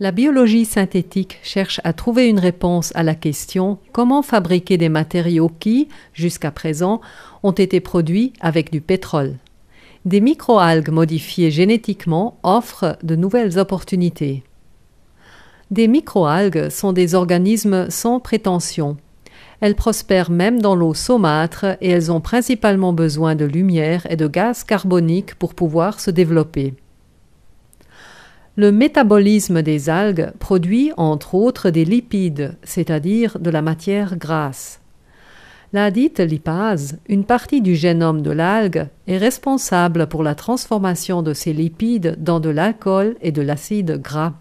La biologie synthétique cherche à trouver une réponse à la question comment fabriquer des matériaux qui, jusqu'à présent, ont été produits avec du pétrole. Des microalgues modifiées génétiquement offrent de nouvelles opportunités. Des microalgues sont des organismes sans prétention. Elles prospèrent même dans l'eau saumâtre et elles ont principalement besoin de lumière et de gaz carbonique pour pouvoir se développer. Le métabolisme des algues produit entre autres des lipides, c'est-à-dire de la matière grasse. La dite lipase, une partie du génome de l'algue, est responsable pour la transformation de ces lipides dans de l'alcool et de l'acide gras.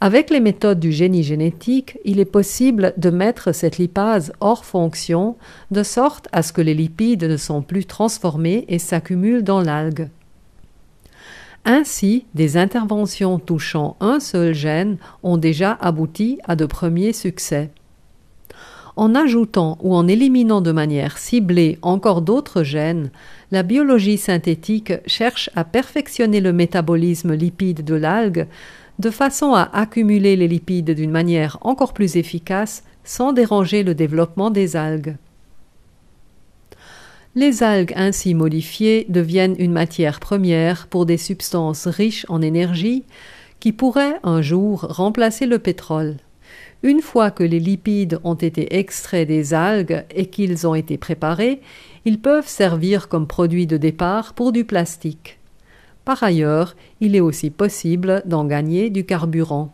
Avec les méthodes du génie génétique, il est possible de mettre cette lipase hors fonction, de sorte à ce que les lipides ne sont plus transformés et s'accumulent dans l'algue. Ainsi, des interventions touchant un seul gène ont déjà abouti à de premiers succès. En ajoutant ou en éliminant de manière ciblée encore d'autres gènes, la biologie synthétique cherche à perfectionner le métabolisme lipide de l'algue de façon à accumuler les lipides d'une manière encore plus efficace sans déranger le développement des algues. Les algues ainsi modifiées deviennent une matière première pour des substances riches en énergie qui pourraient un jour remplacer le pétrole. Une fois que les lipides ont été extraits des algues et qu'ils ont été préparés, ils peuvent servir comme produit de départ pour du plastique. Par ailleurs, il est aussi possible d'en gagner du carburant.